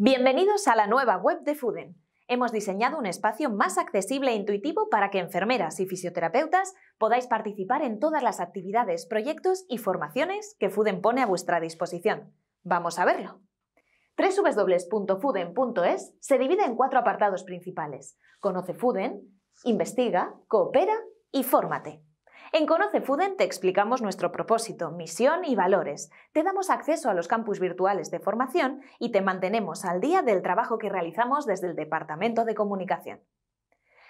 Bienvenidos a la nueva web de FUDEN. Hemos diseñado un espacio más accesible e intuitivo para que enfermeras y fisioterapeutas podáis participar en todas las actividades, proyectos y formaciones que FUDEN pone a vuestra disposición. Vamos a verlo. www.fuden.es se divide en cuatro apartados principales. Conoce FUDEN, investiga, coopera y fórmate. En Conoce Fuden te explicamos nuestro propósito, misión y valores. Te damos acceso a los campus virtuales de formación y te mantenemos al día del trabajo que realizamos desde el Departamento de Comunicación.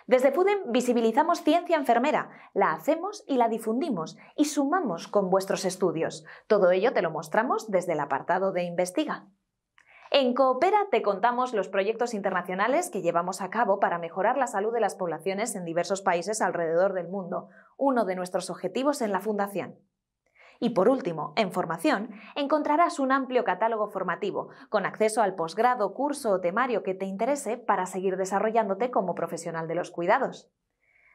Desde Fuden visibilizamos ciencia enfermera, la hacemos y la difundimos y sumamos con vuestros estudios. Todo ello te lo mostramos desde el apartado de Investiga. En Coopera te contamos los proyectos internacionales que llevamos a cabo para mejorar la salud de las poblaciones en diversos países alrededor del mundo, uno de nuestros objetivos en la Fundación. Y por último, en formación, encontrarás un amplio catálogo formativo, con acceso al posgrado, curso o temario que te interese para seguir desarrollándote como profesional de los cuidados.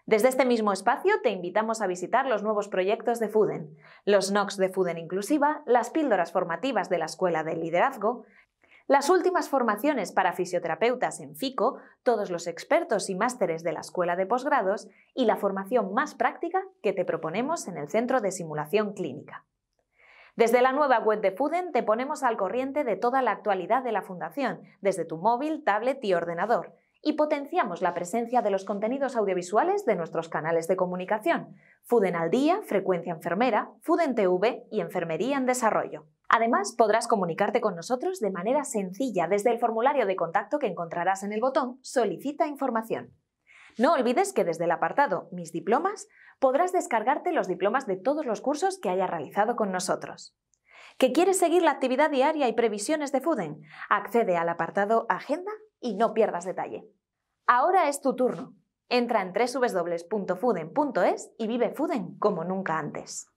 Desde este mismo espacio te invitamos a visitar los nuevos proyectos de FUDEN, los NOCs de FUDEN Inclusiva, las píldoras formativas de la Escuela del Liderazgo las últimas formaciones para fisioterapeutas en FICO, todos los expertos y másteres de la Escuela de Posgrados y la formación más práctica que te proponemos en el Centro de Simulación Clínica. Desde la nueva web de FUDEN te ponemos al corriente de toda la actualidad de la Fundación, desde tu móvil, tablet y ordenador, y potenciamos la presencia de los contenidos audiovisuales de nuestros canales de comunicación, FUDEN al día, Frecuencia Enfermera, FUDEN TV y Enfermería en Desarrollo. Además, podrás comunicarte con nosotros de manera sencilla desde el formulario de contacto que encontrarás en el botón Solicita información. No olvides que desde el apartado Mis diplomas podrás descargarte los diplomas de todos los cursos que hayas realizado con nosotros. ¿Que quieres seguir la actividad diaria y previsiones de FUDEN? Accede al apartado Agenda y no pierdas detalle. Ahora es tu turno. Entra en www.fuden.es y vive FUDEN como nunca antes.